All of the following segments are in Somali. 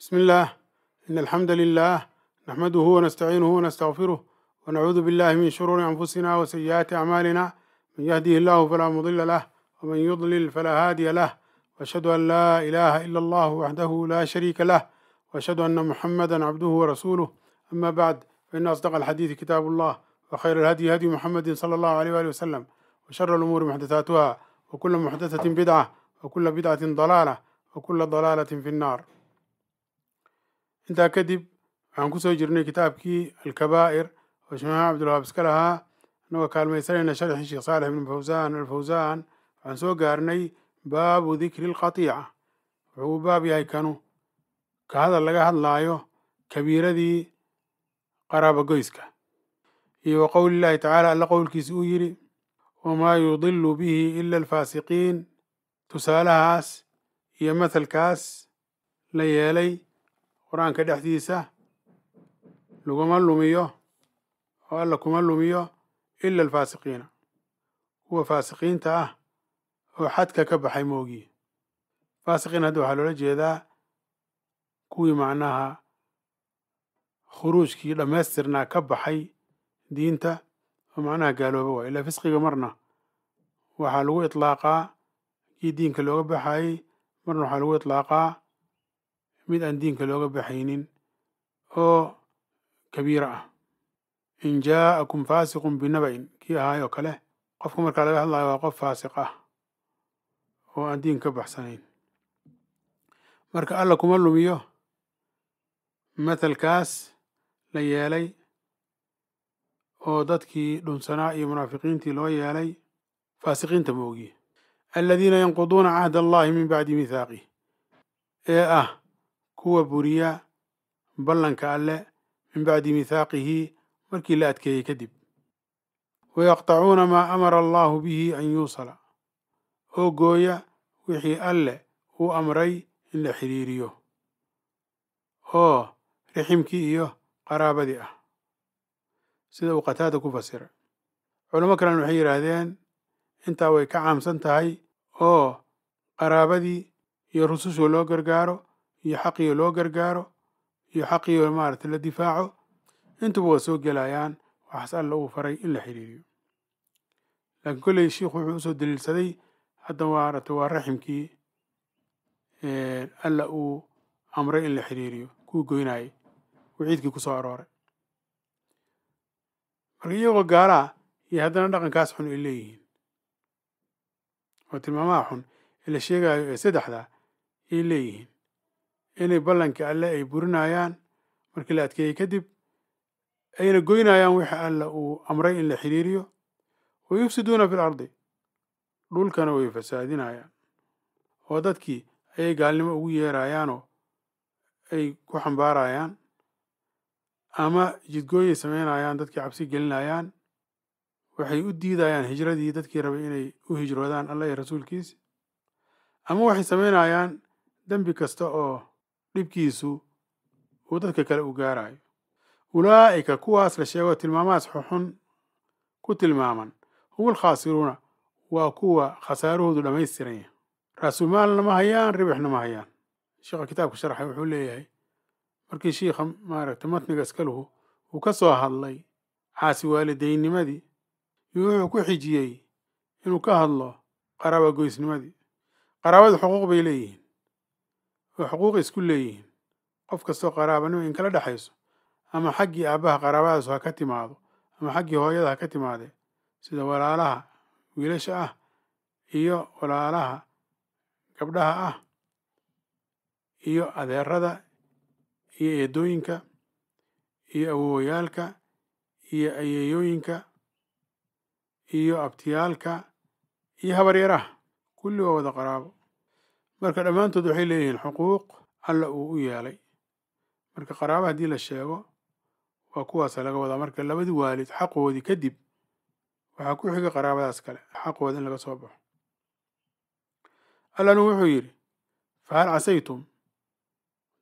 بسم الله إن الحمد لله نحمده ونستعينه ونستغفره ونعوذ بالله من شرور أنفسنا وسيئات أعمالنا من يهده الله فلا مضل له ومن يضلل فلا هادي له وأشهد أن لا إله إلا الله وحده لا شريك له وأشهد أن محمدا عبده ورسوله أما بعد فإن أصدق الحديث كتاب الله وخير الهدي هدي محمد صلى الله عليه وآله وسلم وشر الأمور محدثاتها وكل محدثة بدعة وكل بدعة ضلالة وكل ضلالة في النار intaa kadib waxaan ku soo jirnay kitaabkii alkabaa'ir oo shimaha cabdulwahaab iska lahaa annagoo kaalmaysanayna sharxi sheekh saalex ibn fawsaan alfawsaan waxaan soo gaarnay baabu dikri alqatiica wuxuu baab yahay kanu ka hadal laga hadlaayo kabiiradii qaraabagoyska iyo wa qowli llaahi tacaala alla qowlkiisa uu yidhi wamaa yudilu bihi ila alfaasiqiin tusaalahaas iyo mahalkaas la yeelay qur-aanka dhexdiisa laguma lumiyo oo alla kuma lumiyo ila alfaasiqiina kuwa faasiqiinta ah oo xadka ka baxay moogiye faasiqiin hadda waxaa loola jeedaa kuwii macnaha khuruujkii dhammaystirnaa ka baxay diinta oo macnaha gaalooba waay ilaa fisqiga marna waxaa lagu itlaaqaa kii diinka looga baxayey marna waxaa lagu itlaaqaa mid aan diinka looga baxaynin oo kabiira ah in jaa'akum faasiqun binaba'in kii ahaayoo kale qofka markaa laga hadlayo waa qof faasiq ah oo aan diin ka baxsanayn marka alla kuma lumiyo matalkaas la yeelay oo dadkii dhunsanaa iyo munaafiqiintii loo yeelay faasiqiinta ma ogiye aladiina yanquduuna cahd allahi min bacdi mithaaqih ee ah kuwa buriya ballanka alle min bacdi mithaaqihi markii la adkeeyey kadib wayaqtacuuna maa amara allaahu bihi an yuusala oo gooya wixii alle uu amray in la xidhiiriyo oo riximkii iyo qaraabadii ah sida uu qataada ku fasiray culamo kalena waxay yidhaahdeen intaa way ka caamsan tahay oo qaraabadii iyo rusushu loo gargaaro iyo xaqiyo loo gargaaro iyo xaqiyo maarata la difaaco intuba waa soo gelayaan waxaas alla uu faray in la xiriiriyo laakiin kolley shiikhu wuxuu usoo daliilsaday hadda waarata waa raximkii alla uu amray in la xiriiriyo kuwii goynayay waciidkii kusoo arooray marka iyagoo gaalaa iyo haddana dhaqankaas xun ay leeyihiin oo tilmaamaha xun ee la sheegayo ee saddexda ay leeyihiin inay ballanka alle ay burinayaan markii la adkeeyey kadib ayna goynayaan wixii alle uu amray in la xiriiriyo wa yufsiduuna fi lardi dhulkana way fasaadinayaan oo dadkii ayay gaalnimo ugu yeerayaanoo ay ku xambaarayaan ama jidgooyay samaynayaan dadkii cabsi gelinayaan waxay u diidayaan hijradii dadkii rabay inay u hijroodaan allah iyo rasuulkiisa ama waxay samaynayaan dembi kasta oo dhibkiisu uu dadka kale u gaarayo ulaa'ika kuwaas la sheego tilmaamahaas xuxun ku tilmaaman humul khaasiruuna waa kuwa khasaarahoodu dhammaystiranya raasumaalna ma hayaan ribixna ma hayaan sheekha kitaabka sharxay wuxuu leeyahay markii shiikha maaragtay matniga iskaluhu uu ka soo hadlay caasi waalideynnimadii iyo wuxuu ku xijiyey inuu ka hadlo qaraaba goysnimadii qaraabadu xuquuq bay leeyihiin oo xuquuq isku leeyihiin qof kastoo qaraabanimo in kala dhexayso ama xaggii aabbaha qaraabadaasu ha ka timaado ama xaggii hooyada ha ka timaadee sida walaalaha wiilasha ah iyo walaalaha gabdhaha ah iyo adeerada iyo eedooyinka iyo awoowayaalka iyo ayeeyooyinka iyo abtiyaalka iyo habaryaraha kulli waa wada qaraabo marka dhammaantood waxay leeyihiin xuquuq alla uu u yeelay marka qaraabo haddii la sheego waa kuwaasa laga wadaa marka labadii waalid xaqoodii kadib waxaa ku xiga qaraabadaas kale xaqooda in laga soo baxo allana wuxuu yidhi fahal casaytum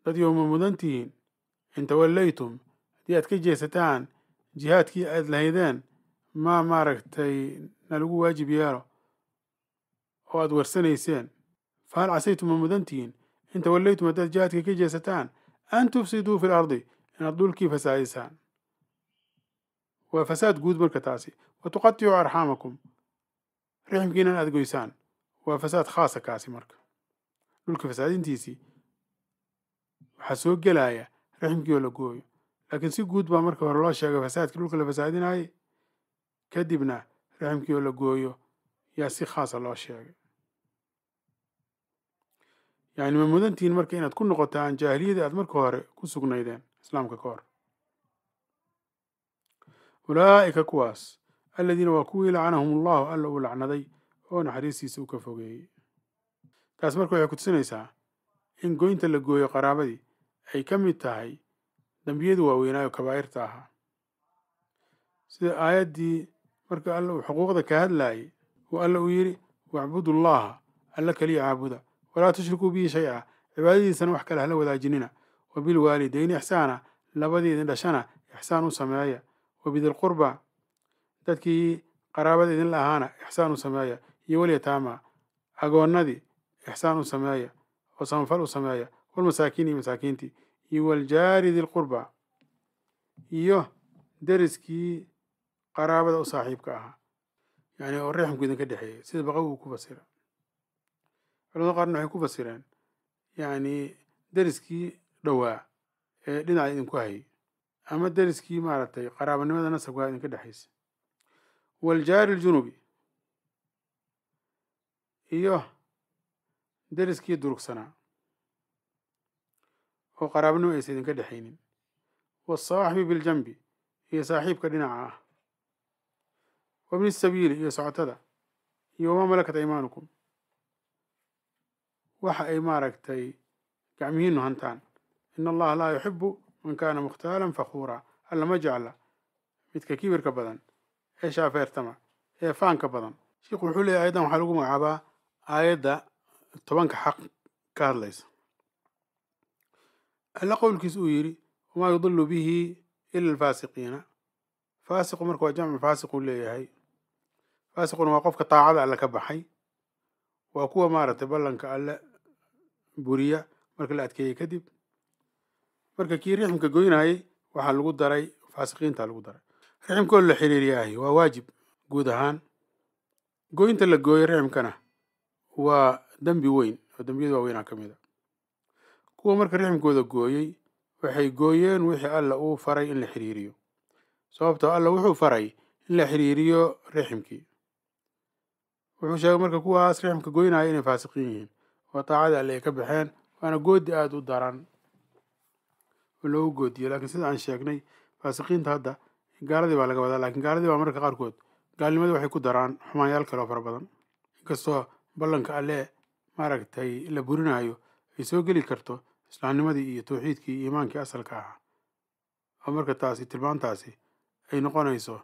dad yowma mudan tihiin in tawallaytum haddii aad ka jeesataan jihaadkii aad lahaydeen maa maaragtay nalagu waajib yeelo oo aad warsanayseen fahal casaytum ma mudantihiin in tawallaytum haddaad jihaadka ka jeesataan an tufsiduu fi lardi inaad dhulkii fasaadisaan waa fasaad guud marka taasi wa arxaamakum rixmkiinan aad goysaan waa fasaad khaasa kaasi marka dhulka fasaadintiisi waxaa soo gelaya rixmkii oo la gooyo laakiin si guud baa marka hore loo sheegay fasaadkii dhulka la fasaadinaayey kadibna rixmkii oo la gooyo yaa si khaasa loo sheegay yani ma mudantihiin marka inaad ku noqotaan jaahiliyadii aad marka hore ku sugnaydeen islaamka ka hor ulaa'ika kuwaas alladiina waa kuwii lacanahum allahu alla uu lacnaday oo naxariistiisa u ka fogeeyey taas marka waxay kutusinaysaa in goynta la gooyo qaraabadii ay ka mid tahay dembiyadii waaweynaayo kabaa'irta ahaa sida aayaddii marka alla uu xuquuqda ka hadlaayay uu alla uu yidhi wacbudullaaha alla keliya caabuda walaa tushrikuu bihi shay a cibaadadiisana wax kale hala wadaajinina wa bilwaalidayni ixsaana idin dhashana ixsaan u sameeya wa bidilqurba dadkii qaraabada idin la'ahaana ixsaan u sameeya iyo walyataama agoonnadii ixsaan u sameeya oo samanfal u sameeya walmasaakiin iyo masaakiintii iyo waljaari dilqurba iyo deriskii qaraabada u saaxiibka ahaa yani oo reexamku idinka dhexeeyey sida baqawi uu ku fasira culamada qaarna waxay ku fasireen yani deriskii dhowaa ee dhinaca idinku hay ama deriskii maaragtay qaraabanimada nasabka idinka dhexaysa waljaari ljunubi iyo deriskii durugsanaa oo qaraabanimo aysan idinka dhexaynin wasaaxibi biljambi iyo saaxiibka dhinaca ah wabni sabiili iyo socotada iyo wamaa malakat aymaanukum waxa ay maaragtay gacmihiinu hantaan in allaha laa yuxibu man kaana mukhtaalan fakhuura alla ma jecla midka kibirka badan ee shaafeertama ee faanka badan sheikhu wuxuu leeyahy ayadan waxaa lagu magacaabaa aayadda tobanka xaq ka hadlaysa alla qowlkiis uu yidhi wamaa yudillu bihi ila alfaasiqiina faasiqu marka waa jamcu faasiquu leeyahay faasiquna waa qofka taacada alle ka baxay waa kuwa maaragtay ballanka alle buriya marka la adkeeyey kadib marka kii riximka goynayay waxaa lagu daray faasikiinta lagu daray riximkood la xiriiriya waa waajib guud ahaan goynta la gooyo riximkana waa dembi weyn oo dembiyada waaweynaa ka mid kuwa marka riximkooda gooyey waxay gooyeen wixii alla uu faray in la xiriiriyo sababtoo alla wuxuu faray in la xiriiriyo riximkii wuxuu sheegay marka kuwaas riximka goynaya inay faasiqiin yihiin oo daacada alle ah ay ka baxeen waana goodi aada u daran oo loogu goodiyo laakiin sida aan sheegnay faasiqiinta hadda gaaladii baa laga wadaa laakiin gaaladii baa mararka qaarkood gaalnimada waxay ku daraan xumaanyaal kale oo fara badan inkastoo ballanka alle maaragtay la burinayo ay soo geli karto islaamnimadii iyo towxiidkii iyo iimaankii asalka ahaa oo marka taasi tilmaantaasi ay noqonayso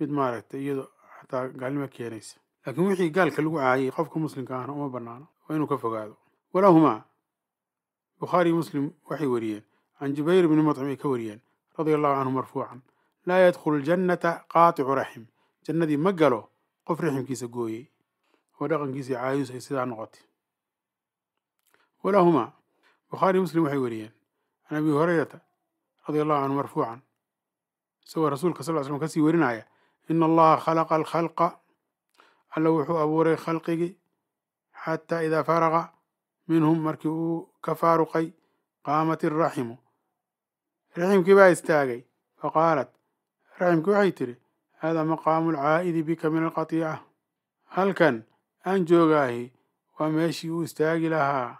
mid maaragtay iyadoo xataa gaalnimo keenaysa laakiin wixii gaalka lagu caayay qofka muslimka ahna uma bannaano waa inuu ka fogaado walahumaa bukhaari muslim waxay wariyeen can jubayr bni mudcim ay ka wariyeen radia allahu canhu marfuucan laa yadkhulu ljannata qaaticu raxim jannadii ma galo qof raximkiisa gooyey oo dhaqankiisii caayus ay sidaa noqotay walahumaa bukhaari muslim waxay wariyeen can abi hurayrata radi allahu canhu marfuucan isagoo rasuulka sal ly slm ka warinaya ina allaha khalaqa alkhalqa alla wuxuu abuuray khalqigii xataa idaa faraqa minhum markii uu ka faaruqay qaamat iraximu raximkii baa istaagay faqaalat raximkii waxay tidhi haadaa maqaamu alcaa'idi bika min alqatiica halkan aan joogaahi waa meeshii uu istaagi lahaa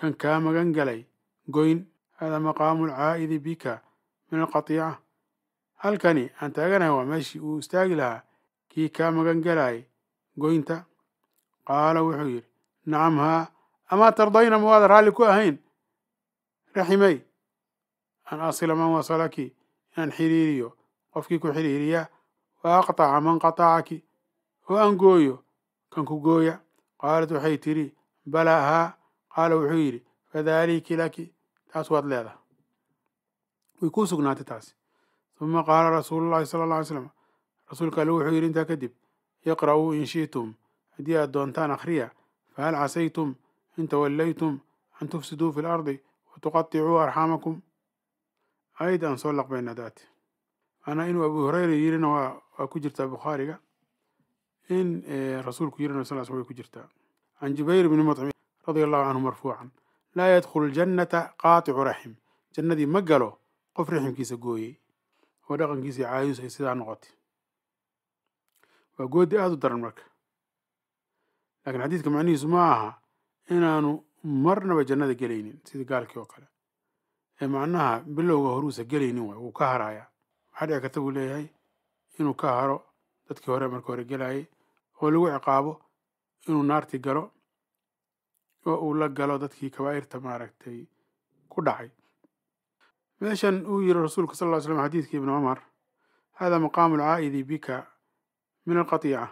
kan kaa magan galay goyn haadaa maqaamu alcaa'idi bika min alqatiica halkani aan taaganahay waa meeshii uu istaagi lahaa kii kaa magan galayay goynta qaala wuxuu yidhi nacam haa amaa tardayna ma waad raalli ku ahayn raximay an asila man wasalaki inaan xiriiriyo qofkii ku xiriiriya wa aqtaca man qatacaki oo aan gooyo kan ku gooya qaalat waxay tidhi balaa haa qaala wuxuu yidhi fadaliki laki taas waad leedahay way kuu sugnaatay taasi uma qaala rasuulu llahi sala alla alay slam rasuulka alle wuxuu yidhi intaa kadib iqra'uu in shi'tum haddii aad doontaan akhriya فهل عسيتم إن توليتم أن تفسدوا في الأرض وتقطعوا أرحامكم ayad aan soo laqbayna daati maanaa inuu abu hureyra yirina waa waa ku jirtaa bukhaariga in rasuulku yirina sal sl way ku jirtaa can jubayr bni mutcim radia allahu canhu marfuucan laa yadkhulu ljannata qaaticu raxim jannadii ma galo qof raximkiisa gooyey oo dhaqankiisii caayus ay sidaa noqotay waa goodi aada u daran marka laakiin xadiidka macnihiisu ma aha inaanu marnaba jannada gelaynin sidii gaalkii oo kale ee macnaha bilowga horuusa gelaynin waay wuu ka harayaa maxaa dhici karta buu leeyahay inuu ka haro dadkii hore marka hore gelayay oo lagu ciqaabo inuu naartii galo oo uu la galo dadkii kabaa'irta maaragtay ku dhacay meeshan uu yiri rasuulka sal ll ly slm xadiidkii ibni cumar hada maqaamu alcaa'idi bika min alqatiica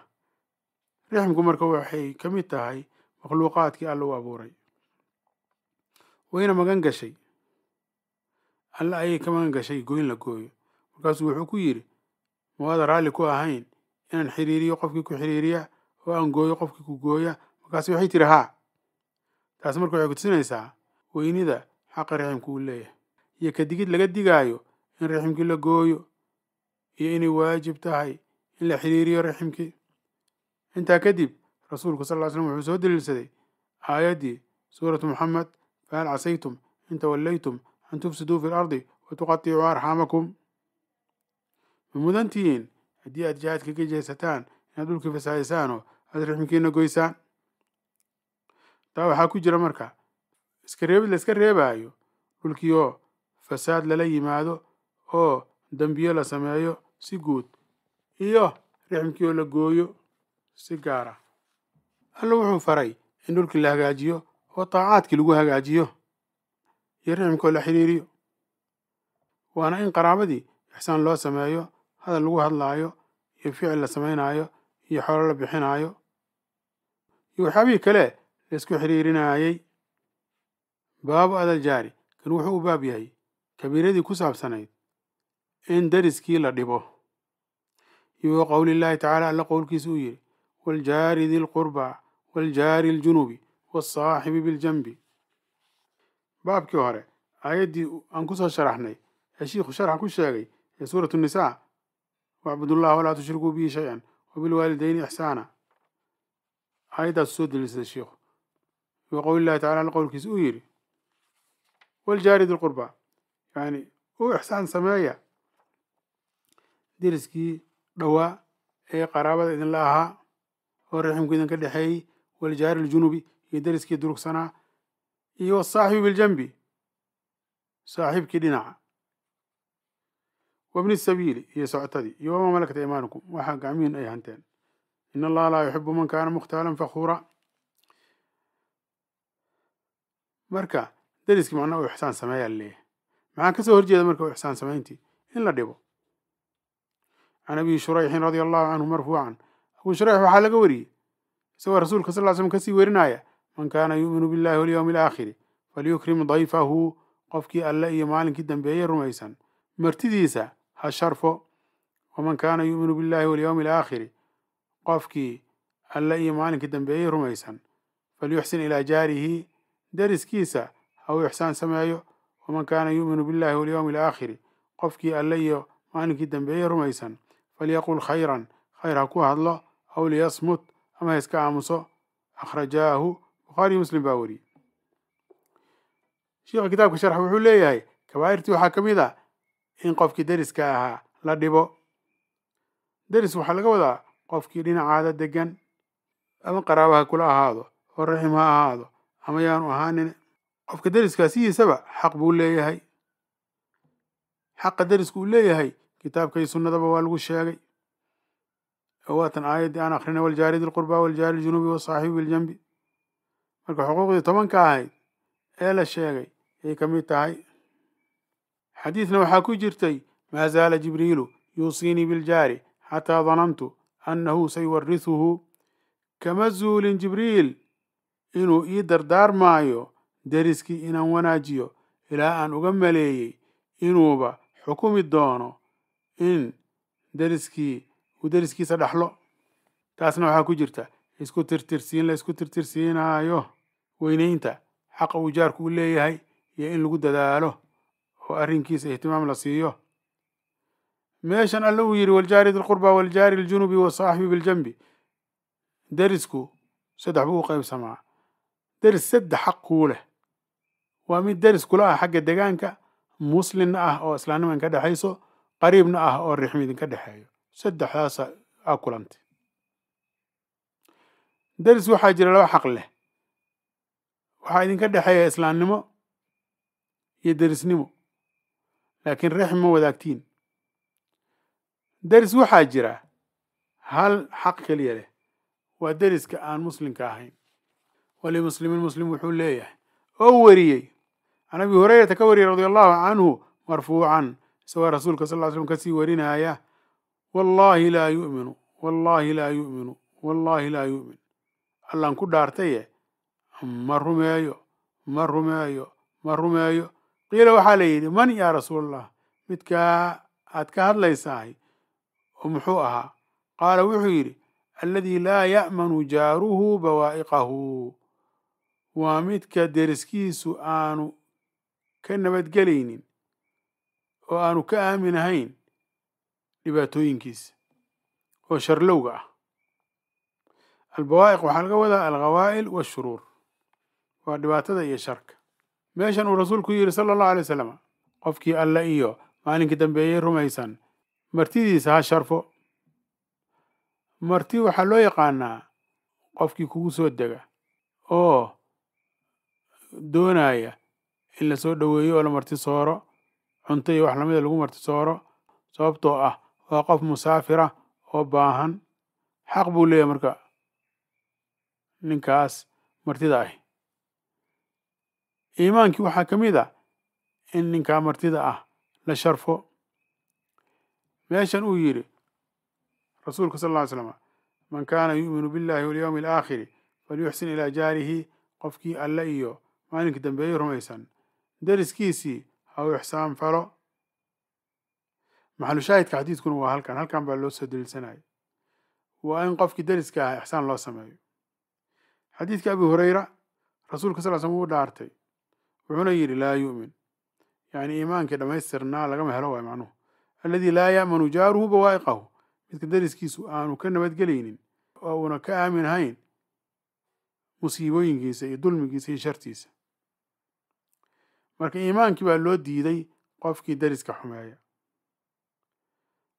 lixminku marka waxay ka mid tahay makhluuqaadkii alla u abuuray wayna magan gashay alle ayay ka magan gashay goyn la gooyo markaasuu wuxuu ku yidhi mawaada raalli ku ahayn inaan xiriiriyo qofkii ku xiriiriya oo aan gooyo qofkii ku gooya markaasi waxay tiri haa taas marka waxay kutusinaysaa weynida xaqa riximku uu leeyahay iyo ka laga digaayo in riximkii la gooyo iyo inay waajib tahay in la xiriiriyo riximkii intaa kadib rasuulku sal ll ly slm wuxuu soo daliilsaday aayaddii suuratu muxamed fahal casaytum in tawallaytum an tufsiduu fi lardi wa tuqaticuu arxaamakum ma mudantihiin haddii aad jihaadka ka jeesataan inaad dhulkii oo aad rixmkiina goysaan taa waxaa ku jira marka iska reebid la iska reebaayo dhulkii oo fasaad lala yimaado oo dembiyo la sameeyo si guud iyo rixmkii oo la gooyo si gaara ah. alla wuxuu faray in dhulkii la hagaajiyo oo taacaadkii lagu hagaajiyo iyo riximkoo la xidhiiriyo waana in qaraabadii ixsaan loo sameeyo hadal lagu hadlaayo iyo ficil la samaynaayo iyo xoolo la bixinaayo iyo waxyaabihii kale laysku isku baabu adal jaari kan wuxuu u baab yahay kabiiradii ku saabsanayd in deriskii la dhibo iyo qowlillaahi tacaala alla qowlkiisa uu yidhi والجار ذي القربى والجار الjunubi wالsaaxibi biاljanbi baabkii hore aayaddii aan ku soo sharaxnay ee shiikhu sharxa ku sheegay ee suuratu الnisaa wacbudullaha walaa tushrikuu bihi shay-an wabilwaalidayni ixsaana aayaddaas soo daliisada shiikhu biqowli llahi tacala qowlkiisa uu yidhi waljaari di lqurba yani u ixsaan sameeya deriskii dhowaa ee qaraabada idinla ahaa oo raximku ka dhexeeyey waljaari iljunubi iyo deriskii durugsanaa iyo wasaaxibi biljanbi saaxiibkii dhinaca wabni sabiili iyo socotadii iyo wamaa malakta imaanukum waxaa gacmihiin ay hanteen in allaha laa yuxibu man kaana mukhtaalan fakhuura marka deriskii macnaa uu ixsaan sameeyaa laleeyahay maxaa kasoo horjeeda marka u ixsaan samayntii in la dhibo can abi shurayxin radia allahu canhu marfuucan abu shurax waxaa laga wariyey isagoo rasuulka sal l slam kasii werinaya man kaana yu'minu billahi walyowmi alaakhiri falyukrim dayfahu qofkii alle iyo maalinkii dambeeye rumaysan martidiisa ha sharfo waman kaana yu'minu billahi walyowmi alaakhiri qofkii alle iyo maalinkii dambeeye rumaysan falyuxsin ilaa jaarihi deriskiisa ha uu ixsaan sameeyo waman kaana yu'minu billahi walyowmi alaakhiri qofkii alle iyo maalinkii dambeeye rumaysan falyaqul khayran khayr ha ku hadlo aw liyasmut ama iska aamuso akhrajaahu bukhaari muslim baa wariyey shiikha kitaabka sharx wuxuu leeyahay kabaa'irtii waxaa ka mid a in qofkii deriska ahaa la dhibo deris waxaa laga wadaa qofkii dhinacaada degan ama qaraabaha kula ahaado oo raxim ha ahaado ama yaanu ahaanin qofka deriska sidiisaba xaq buu leeyahay xaqa derisku uu leeyahay kitaabkay sunnadaba waa lagu sheegay waatan aayaddii aan akhrinay waljaari dilqurbaa waljaari ljunuubi wasaaxibi biljanbi marka xuquuqdii tobanka ahayd ee la sheegay ayay ka mid tahay xadiidna waxaa ku jirtay maa zaala jibriilu yuusiinii biljaari xataa danantu annahu sayuwarisuhu kama zuulin jibriil inuu ii dardaarmaayo deriskii inaan wanaajiyo ilaa aan uga maleeyey inuuba xukumi doono in deriskii uu dariskiisa dhexlo taasna waxaa ku jirta isku tirtirsiin la isku tirtirsiinaayo weynaynta xaqa uu jaarku u leeyahay iyo in lagu dadaalo oo arrinkiisa ihtimaam la siiyo meeshan alle uu yidhi waljaari dilqurba waljaari iljunubi wasaaxibi biljanbi derisku saddex buu u qaybsamaa deris saddex xaq kuu leh waa mid deris kula ah xagga degaanka muslimna ah oo islaanima idinka dhexayso qariibna ah oo rixmi idinka dhexeeyo saddexdaasa aa kulantay deris waxaa jira laba xaq leh waxaa idinka dhexeeya islaamnimo iyo derisnimo laakiin reexi ma wadaagtiin deris waxaa jira hal xaq keliya leh waa deriska aan muslimka ahayn walimuslimin muslim wuxuu leeyahay oo wariyey can abi hurayrata ka wariyey radia allahu canhu marfuucan isagoo rasuulka sal l ly slm kasii warinaya wallaahi laa yu'minu wallaahi laa yu'minu wallaahi laa yu'min allan ku dhaartaye ma rumeeyo ma rumeeyo ma rumeeyo qiila waxaa la yidhi man yaa rasuulallah midkaa aad ka hadlaysaahay oo muxuu ahaa qaala wuxuu yidhi alladii laa ya'manu jaaruhu bawaa'iqahu waa midka deriskiisu aanu ka nabadgelaynin oo aanu ka aaminahayn dhibaatooyinkiisa oo sharlowga ah albawaa'iq waxaa laga wadaa alkhawaa'il waashuruur waa dhibaatada iyo sharka meeshan uu rasuulku yidhi sala allahu alay wasalam qofkii alle iyo maalinkii dambeeyey rumaysan martidiisa ha sharfo marti waxaa loo yaqaanaa qofkii kugu soo dega oo doonaya in lasoo dhoweeyo oo la marti sooro cunto iyo wax lamida ah lagu marti sooro sababtoo ah waa qof musaafira oo baahan xaq buu leeyahy marka ninkaas martida ah iimaankii waxaa ka mid a ah in ninkaa martida ah la sharfo meeshan uu yidhi rasuulka sal lla ly slama man kaana yu'minu billahi walyowmi alaakhiri falyuxsin ilaa jaarihi qofkii alle iyo maalinkii dambeeyey rumaysan deriskiisii ha u ixsaan falo shaahidka xadiidkuna waa halkan halkan baa loo soo daliilsanaya waa in qofkii deriska ah ixsaan loo sameeyo xadiidka abi hureyra rasuulka sal l sl wuu dhaartay wuxuuna yidhi laa yu'min yacni iimaankii dhammaystirnaa lagama helo waay macnuhu alladii laa yaamanu jaaruhu bawaa'iqahu midka deriskiisu aanu ka nabadgelaynin oo uuna ka aamin ahayn musiibooyinkiisa iyo dulmigiisa iyo shartiisa marka iimaankii baa loo diiday qofkii deriska xumeeya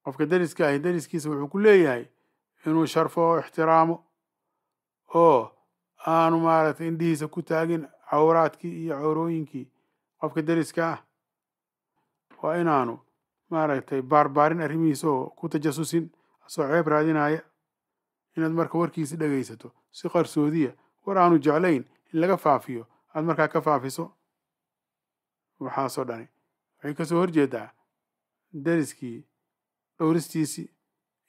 qofka deriska ahi deriskiisa wuxuu ku leeyahay inuu sharfo oo ixtiraamo oo aanu maaragtay indhihiisa ku taagin cawraadkii iyo cawrooyinkii qofka deriska ah waa inaanu maaragtay baarbaarin arrimihiisa oo ku tajasusin asoo ceeb raadinaya inaad marka warkiisi dhegaysato si qarsoodiya war aanu jeclayn in laga faafiyo aad markaa ka faafiso waxaasoo dhani waxay kasoo horjeedaa deriskii dhowristiisii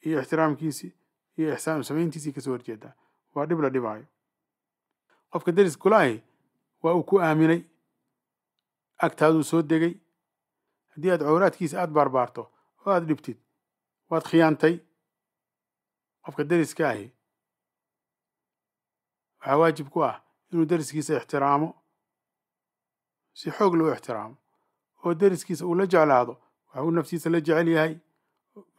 iyo ixtiraamkiisii iyo ixsaan samayntiisii kasoo horjeedaa waa dhib la dhibaayo qofka deris kula-ahi waa uu ku aaminay agtaaduu soo degay haddii aad cowraadkiisa aad baarbaarto oo aad dhibtid waad khiyaantay qofka deriska ahi waxaa waajib ku ah inuu deriskiisa ixtiraamo si xoog loo ixtiraamo oo deriskiisa uu la jeclaado wax uu naftiisa la jecel yahay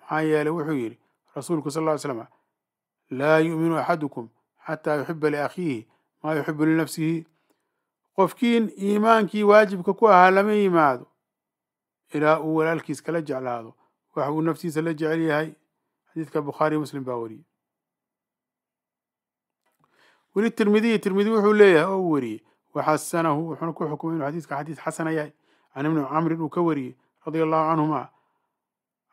maxaa yeeley wuxuu yidhi rasuulku sal ll slam laa yu'minu axadukum xataa yuxiba liakhiihi maa yuxibu linafsihi qofkiin iimaankii waajibka ku ahaa lama yimaado ilaa uu walaalkiis kala jeclaado wax uu naftiisa la jecel yahay xadiidka bukhaariyo muslim baa wariyey weli tirmidiyi tirmidi wuxuu leeyahay oo uu weriyey waxasanahu wuxuuna ku xukumay inuu xadiidka xadiis xasana yahay can ibni camrin uu ka wariyey radia allahu canhuma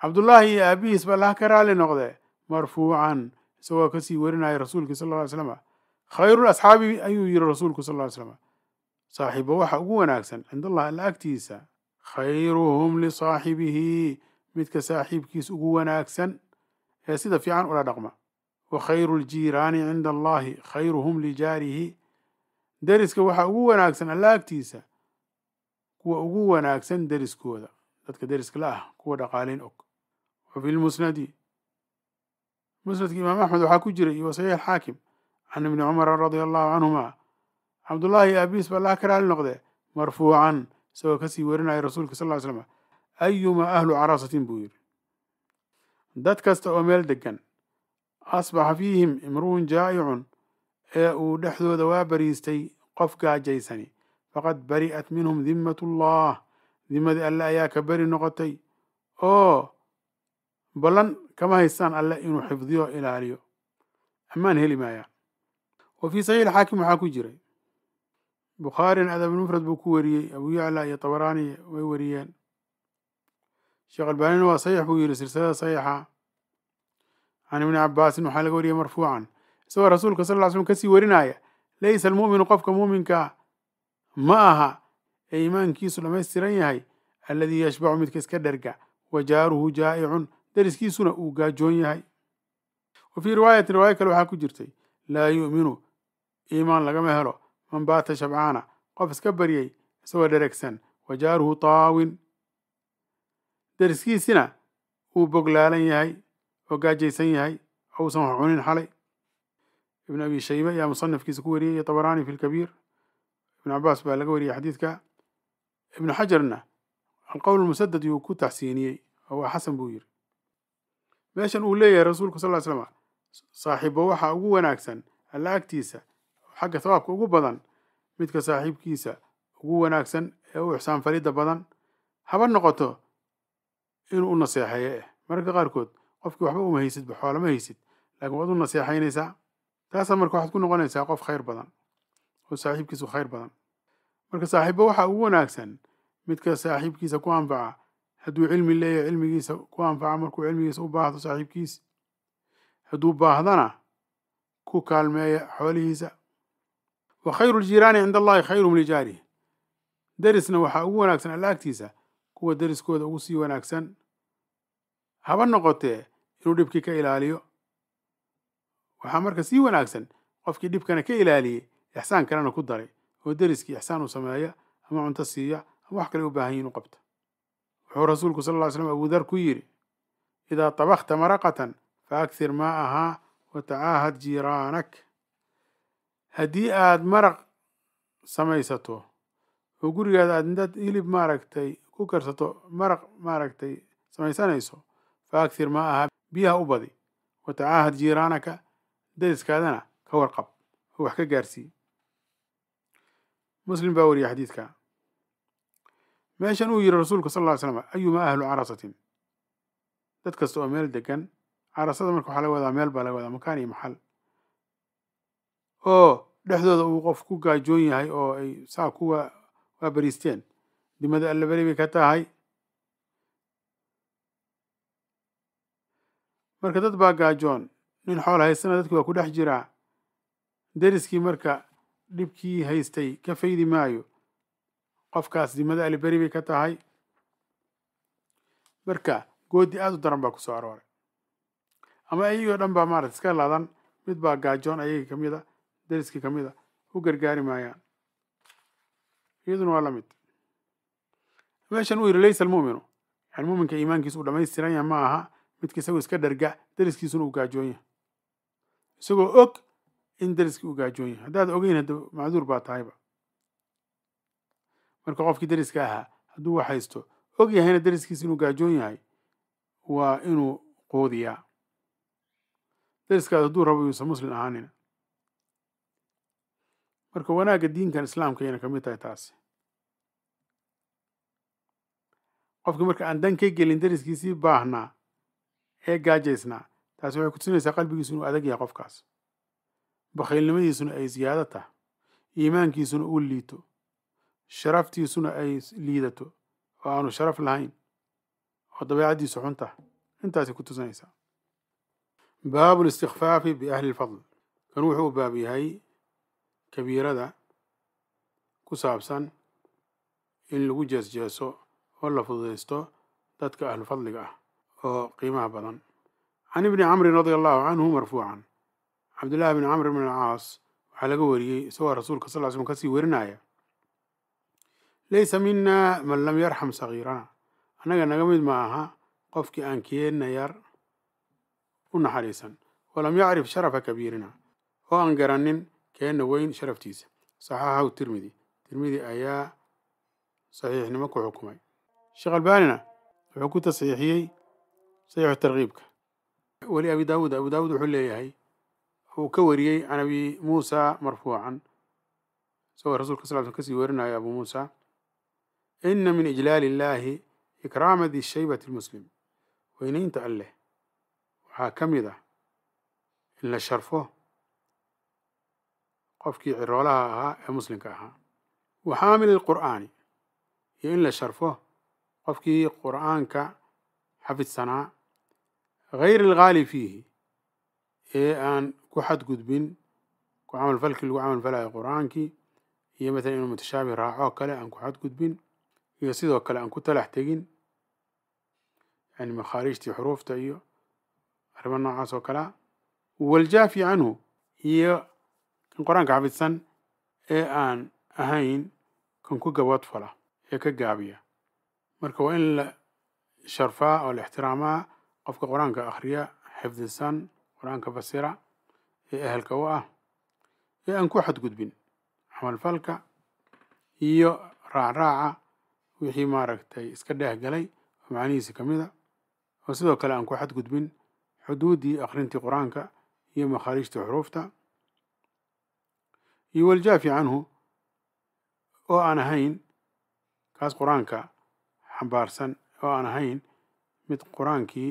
cabdullaahi iyo aabihiis ba allaha ka raali noqde marfuucan isagoo kasii warinaya rasuulkii sal ly slama khayru asxaabi ayuu yiri rasuulku sal ly slama saaxiibo waxa ugu wanaagsan cind allah alla agtiisa khayruhum lisaaxibihi midka saaxiibkiis ugu wanaagsan ee sida fiican ula dhaqma wa khayru ljiiraani cinda allahi khayruhum lijaarihi deriska waxaa ugu wanaagsan alla agtiisa kuwa ugu wanaagsan deriskooda dadka deriska la ah kuwa dhaqaaleyn og وفي المسند مسندka imaam axmed waxaa ku jiray iyo wasaxiix xaakim can ibni cumara radia allahu canhuma cabdullaahi abiis ba allaha ka raali noqdee marfuucan isagoo kasii warinaya rasuulka sal ly slam ayuma ahlu caraasatin buu yidhi dad kasta oo meel degan asbaxa fiihim imruun jaa'icun ee uu dhexdooda waa bariistay qof gaajaysani faqad bari'at minhum dimmat ullah dimadii alle ayaa ka beri noqotay oo ballan kama haystaan alleh inuu xifdiyo ilaaliyo ammaan heli maayaan wa fii saxiix alxaakim waxaa ku jiray bukhaarin bukhaarina adabulmufrad buu ku wariyey abu yacla iyo tabaraaniya way wariyeen sheekh albaanina waa saxiix buu yihi silsilada saxiixa can ibni cabaasin waxaa laga wariyey marfuucan isagoo rasuulka sal ll ly kasii warinaya laysa almu'minu qofka muuminkaa ma aha ee iimaankiisu dhammaystiran yahay alladii yashbacu midka iska dherga wa jaaruhu jaa'icun deriskiisuna uu gaajoon yahay wa fii riwaayatin riwaayo kale waxaa ku jirtay laa yu'minu iimaan lagama helo man baata shabcaana qof iska baryay isagoo dheregsan wa jaaruhu taawin deriskiisina uu boglaalan yahay oo gaajaysan yahay ousan wax cunin xalay ibn abi shayba ayaa musanafkiisa ku wariyey iyo tabaraani fi lkabiir ibnu cabaas baa laga wariyey xadiidka ibnu xajarna alqowl musadad yuu ku taxsiiniyey oo waa xasan buu yiri meeshan uu leeyahay rasuulku sal ly slam saaxiibbo waxaa ugu wanaagsan alla agtiisa xagga sawaabka ugu badan midka saaxiibkiisa ugu wanaagsan ee u ixsaan falidda badan haba noqoto inuu u naseexeeye eh mararka qaarkood qofkii waxba uma haysidba xoolama haysid laakiin waad u naseexaynaysaa taasa marka waxaad ku noqonaysaa qof khayr badan oo saaxiibkiisu khayr badan marka saaxiibbo waxaa ugu wanaagsan midka saaxiibkiisa ku anfaca hadduu cilmi leeyahay cilmigiisa ku anfaca markuu cilmigiisa u baahdo saaxiibkiis hadduu baahdana ku kaalmeeya xoolihiisa wa khayru ljiiraani cind allahi khayrun lijaarih derisna waxaa ugu wanaagsan alla agtiisa kuwa deriskooda ugu sii wanaagsan haba noqotee inuu dhibkii ka ilaaliyo waxaa marka sii wanaagsan qofkii dhibkana ka ilaaliyey ixsaan kalena ku daray oo deriskii ixsaan u sameeya ama cunto siiya ama wax kale u baahan yiin u qabta wuxuu rasuulku sal ll ly slam abu ku yidhi idaa tabakta maraqatan faagtir maa'ahaa ahaa watacaahad jiiraanak haddii aad maraq samaysato oo gurigaada aad intaad hilib maaragtay ku karsato maraq maaragtay samaysanayso faagtir ahaa biyaha u badi watacaahad tacaahad jiiraanaka dariskaadana ka warqab oo wax ka gaarsii muslim baa wariya xadiidka meeshan uu yihi rasuulka sal ll ly slam ayumaa ahlu carasatin dad kasta oo meel degan carasada marka waxaa laga wadaa meel baa laga wadaa makaan iyo maxal oo dhexdooda uu qof ku gaajoon yahay oo ay saa kuwa waa beriisteen dimada allaberi bay ka tahay marka dad baa gaajoon nin xool haystana dadki waa ku dhex jiraa deriskii marka dhibkii haystay ka faydi maayo qofkaas dimada aliberi bay ka tahay marka goodi aada u daran baa kusoo arooray ama ayagoo dhan baa maarata iska ladan mid baa gaajoon ayagii kamida deriskii kamida u gargaari maayaan iyaduna waa lamid meeshan uu yidhi laysa almu'minu yani muminka iimaankiisu uu dhamaystiran yahay ma aha midka isagoo iska dharga deriskiisuna uu gaajoon yahay isagoo og in deriskii uu gaajoon yahay haddaad ogeyn hadda macduur baa tahayba marka qofkii deriska ahaa hadduu wax haysto og yahayna deriskiis inuu gaajoon yahay waa inuu quudiyaa deriskaas hadduu rabo yuusan muslim ahaanina marka wanaagga diinkan islaamka ayna ka mid tahay taasi qofkii marka aan dan ka gelin deriskiisii baahnaa ee gaajaysnaa taasi waxay kutusinaysaa qalbigiisu inuu adag yahay qofkaas bakhiilnimadiisuna ay siyaado tahay iimaankiisuna uu liito sharaftiisuna ay liidato oo aanu sharaf lahayn oo dabeecaddiisu xun tahay intaasay ku tusinaysaa baabu listikfaafi biahli lfadl kan wuxuu baab yahay kabiirada ku saabsan in lagu jeesjeeso oo la fududaysto dadka ahlufadliga ah oo qiimaha badan can ibni camrin radia allahu canhu marfuucan cabdullaahi bni camr bn alcaas waxaa laga wariyey isagoo rasuulka sal l slam kasii werinaya laysa minaa man lam yarxam sagiirana annaga naga mid ma aha qofkii aan keenna yar u naxariisan walam yacrif sharafa kabiirina oo aan garanin keenna weyn sharaftiisa saxaxahu tirmidi tirmidi ayaa saxiixnimo ku xukumay sheekh albanina wuxuu ku tasxiixiyey saxiixu tarkiibka weli abi daawuud abu daawuud wuxuu leeyahay uu ka wariyey can abi muusa marfuucan isagoo rasuulka sal sl kasii warinayo abu muusa ina min ijlaali illaahi ikraamadi shaybati lmuslim weynaynta alleh waxaa ka mid ah in la sharfo qofkii ciroolaha ahaa ee muslimka ahaa wa xaamili lqur'aani iyo in la sharfo qofkii qur'aanka xafidsanaa hayri alghaali fiihi ee aan ku xadgudbin ku camalfalkii lagu camalfalayo qur'aankii iyo mathalan inuu mutashaabih raaco kale aan ku xadgudbin iyo sidoo kale aan ku talax tegin yani makhaarijtii xuruufta iyo arrimo noocaas oo kalea waljaafi canhu iyo kan qur-aanka xafidsan ee aan ahayn kan ku gabood fala ee ka gaabiya marka waa in la sharfaa oo la ixtiraamaa qofka qur-aanka akhriya xifdisan qur-aanka fasira ee ehelka u ah ee aan ku xadgudbin camalfalka iyo raacraaca wixii maaragtay iska galay oo macnihiisi ka mid ah. a oo sidoo kale aan ku xadgudbin xuduuddii akhrintii qur-aanka iyo makhaarijtii xuruufta iyo waljaafi canhu oo aan ahayn kaas qur-aanka xambaarsan oo aan ahayn mid qur-aankii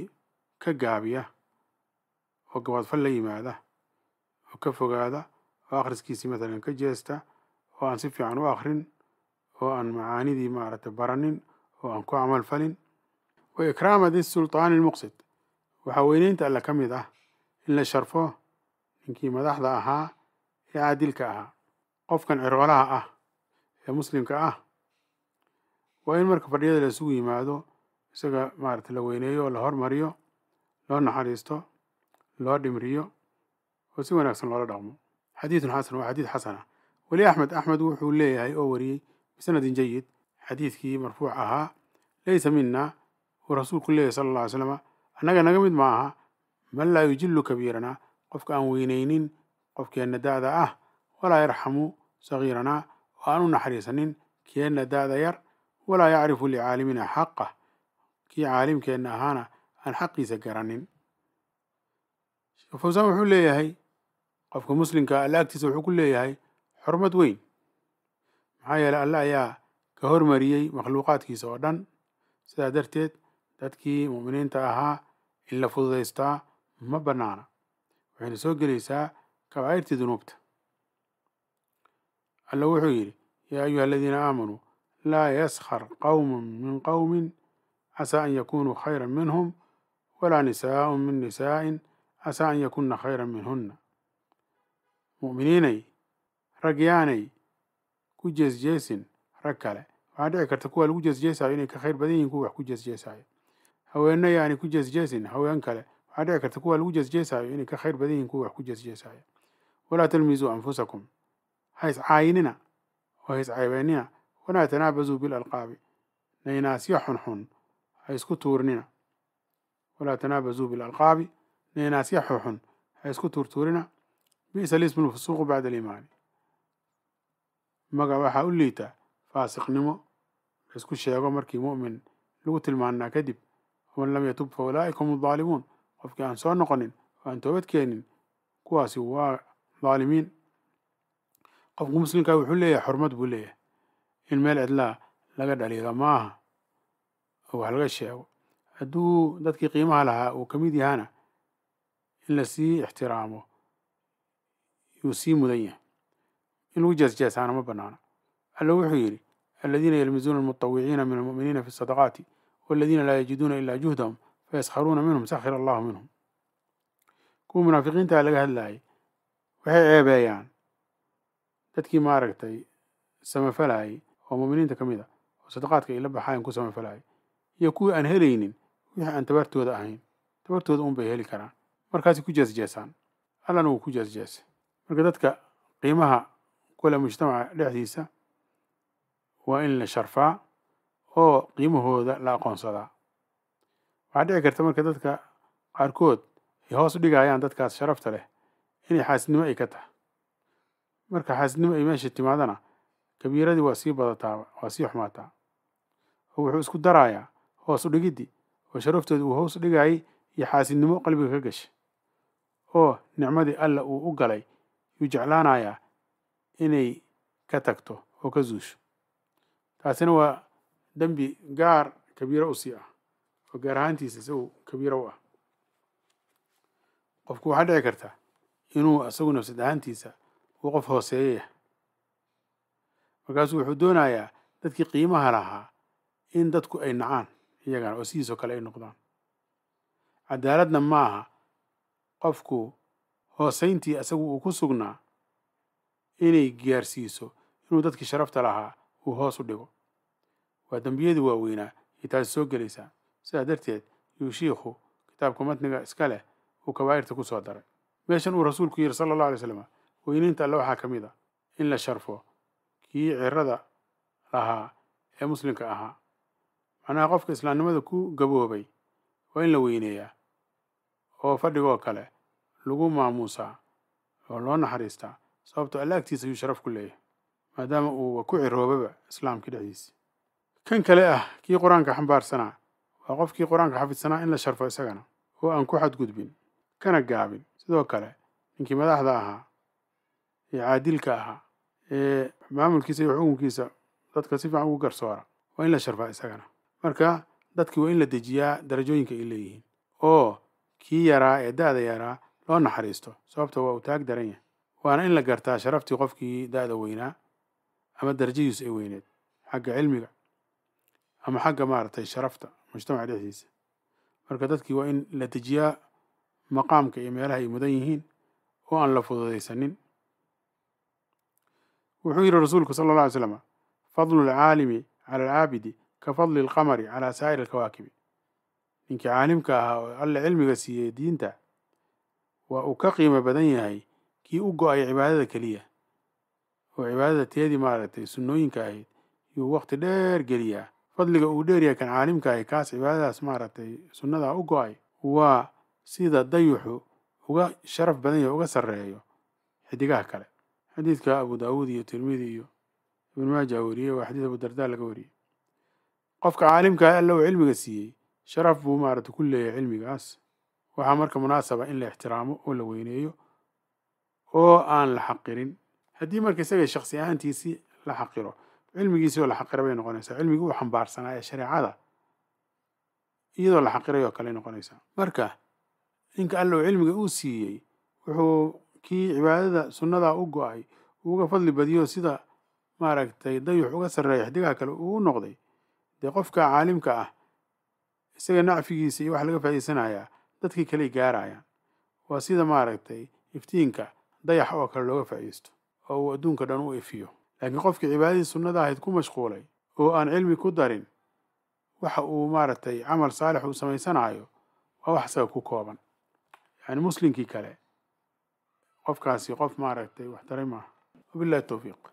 ka gaabiya oo gabadfal la yimaada oo ka fogaada oo akhriskiisii matalan ka jeesta oo aan si fiican u akhrin oo aan macaanidii maaragtay baranin oo aan ku camal falin wa ikraama di sultaani lmuqsid waxaa weynaynta alle ka mid ah in la sharfo ninkii madaxda ahaa ee caadilka ahaa qofkan cirqolaha ah ee muslimka ah waa in marka fadhiyada la isugu yimaado isaga maaragtay la weyneeyo oo la hormariyo loo naxariisto loo dhimriyo oo si wanaagsan loola dhaqmo xadiidun xasan waa xadiid xasana weli axmed axmed wuxuu leeyahay oo wariyey bisanadin jayid xadiidkii marfuuc ahaa laysa mina uu rasuulku leeyahy sala alla ly slama annaga naga mid ma aha man laa yujilu kabiiranaa qofka aan weynaynin qofkeenna da'da ah walaa yarxamu sagiiranaa oo aan u naxariisanin keenna da'da yar walaa yacrifu licaalimina xaqah kii caalimkeenna ahaana aan xaqiisa garanin sheekh fawsaan wuxuu leeyahay qofka muslimka alla agtiisa wuxuu ku leeyahay xormad weyn maxaa yeeley alle ayaa ka hormariyey makhluuqaadkiisa oo dhan sidaa darteed dadkii mu'miniinta ahaa in la fududaystaa ma bannaana waxayna soo gelaysaa kabaa'irtii dunuubta alla wuxuu yidhi yaa ayuha aladiina aamanuu laa yaskhar qawmun min qawmin casaa an yakunuu khayran minhum walaa nisaaءun min nisaa'in casaa an yakuna khayran minhuna mu'miniinay ragyaanay ku jeesjeesin rag kale waxaa dhici karta kuwa lagu jeesjeesayo inay ka khayr badan yihin kuwa wax ku jeesjeesayo haweenna yaani ku jeesjeesin haween kale waxaa dhici karta kuwa lagu jeesjeesayo inay ka khayr badan yihin kuwa wax ku jeesjeesayo walaa talmisuu anfusakum ha iscaayinina oo ha iscaybeenina walaa tanaabasuu bilalqaabi naynaasyo xunxun ha isku tuurnina walaa tanaabasuu bilalqaabi naynaasyo xunxun ha isku tuurtuurina bi'sa lismu lfusuuqu bacda aliimaani maga waxaa u liita faasiqnimo laysku sheego markii mu'min lagu tilmaanaa kadib waman lam yatub fa ulaa'ika hum daalimuun qofkii aan soo noqonin oo aan toobad keenin kuwaasi waa daalimiin qofku muslimkaa wuxuu leeyahay xurmad buu leeyahay in meel cidlaa laga dhaliilo maaha oo wax laga sheego hadduu dadkii qiimaha lahaa uu ka mid yahana in la sii ixtiraamo yuu sii mudan yahay in lagu jeesjeesaana ma bannaana alla wuxuu yidhi aladiina yelmizuuna almutawiciina min almu'miniina fi sadaqaati waladiina laa yajiduuna ilaa juhdahum fayaskharuuna minhum sakhira allahu minhum kuwa munaafiqiintaa ah laga hadlaayay waxay ceebeeyaan dadkii maaragtay samafalaayay oo mu'miniinta ka mid a ah, oo sadaqaadka ila baxaayan ku samafalaayay iyo kuwii aan helaynin wixii aan tabartooda ahayn tabartooda uun bay heli karaan markaasay ku jeesjeesaan allana wuu ku jeesjeesay marka dadka qiimaha kula mujtamaca dhexdiisa waa in la sharfaa oo qiimahooda la aqoonsadaa waxaa dhici karta marka dadka qaarkood ay hoos u dhigayaan dadkaas sharafta leh inay xaasidnimo ay ka tahay marka xaasidnimo ay meesha timaadana kabiiradii waa sii badataa waa sii xumaataa oo wuxuu isku darayaa hoos u dhigiddi oo sharaftooda uu hoos u dhigayay iyo xaasidnimo qalbiga ka gashay oo nicmadii alla uu u galay yuu jeclaanayaa inay ka tagto oo ka zuusho taasina waa dembi gaar kabiiro u sii ah oo gaar ahaantiisa isagu kabiiro u ah qofku waxaa dhici karta inuu isagu nafsad ahaantiisa uu qof hooseeyaya markaasuu wuxuu doonayaa dadkii qiimaha lahaa in dadku ay nacaan iyagan oo sidiisoo kale ay noqdaan cadaaladna ma aha qofku hooseyntii isagu uu ku sugnaa inay gaarsiiso inuu dadkii sharafta lahaa uu hoos u dhigo waa dembiyadii waaweynaa iyo taasi soo gelaysaa sidaa darteed yuu shiikhu kitaabka matniga iska leh uu kabaa'irta ku soo daray meeshan uu rasuulku yidhi sala allah alay slam weynaynta alle waxaa ka mid a ah in la sharfo kii cirada lahaa ee muslimka ahaa macnaha qofka islaamnimada ku gaboobay waa in la weyneeyaa oo fadhigoo kale lagu maamuusaa oo loo naxariistaa sababtoo alla ah agtiisa ayuu sharaf ku leeyahay maadaama uu ku ciroobaba islaamka dhexdiisa kan kale ah kii qur-aanka xambaarsanaa waa qofkii qur-aanka xafidsanaa in la sharfo isagana oo aan ku xadgudbin kana gaabin sidoo kale ninkii madaxda ahaa ee caadilka ahaa ee maamulkiisa iyo xukunkiisa dadka si fiican ugu garsoora waa in la sharfaa isagana marka dadkii waa in la dejiyaa darajooyinka ay leeyihiin oo kii yaraa ee da-da yaraa loo naxariisto sababta ah waa uu taag daran yahay waana in la gartaa sharaftii qofkii da-da weynaa ama darajadiisu ay weyneed xagga cilmiga ama xagga maaragtay sharafta mujtamaca dhexdiisa marka dadkii waa in la dejiyaa maqaamka iyo meelaha ay mudan yihiin oo aan la fududaysanin wuxuu yidhi rasuulku sala alla alay slam fadlu alcaalimi cala alcaabidi ka fadli alqamari calaa saa'ir alkawaakibi ninkii caalimka ahaa oo alle cilmiga siiyey diinta waa uu ka qiimo badan yahay kii u go-ay cibaadada keliya oo cibaadada tiyadii maaragtay sunnooyinka ahayd yuu wakhti dheer geliyaa fadliga uu dheeryahay kan caalimka ahi kaas cibaadadaas maaragtay sunnadaa u go-ay waa sida dayuxu uga sharaf badan yahay uga sarreeyo xidigaha kale xadiidka abu daawuud iyo tirmidi iyo ibnu maaja wariyey waa abu dardaa laga wariyey qofka caalimka alla uu cilmiga siiyey sharaf buu maaragtay ku leeyahay cilmigaas waxaa marka munaasaba in la ixtiraamo oo la weyneeyo oo aan la xaqirin haddii marka isaga shaqsi ahaantiisii la xaqiro cilmigiisii oo la xaqira bay noqonaysaa cilmigii uu xambaarsanaa ee shareecada iyadoo la xaqiray oo kale noqonaysaa marka ninka allow cilmiga uu siiyey wuxuu kii cibaadada sunnadaa u go-ay uuga fadli badiyo sida maaragtay dayux uga sarreeya xidigaha kale uu u noqday dee qofka caalimka ah isaga nacfigiisa iyo wax laga faa'iidsanayaa dadkii kale gaarayaan waa sida maaragtay iftiinka dayax oo kale looga faa'iidaysto oo uu adduunka dhan u efiyo laakiin qofkii cibaadadii sunnada ahayd ku mashquulay oo aan cilmi ku darin waxa uu maaragtay camal saalix uu samaysanayo waa wax isaga ku kooban yani muslimkii kale qofkaasi qof maaragtay wax waxtarima wabillahi towfiiq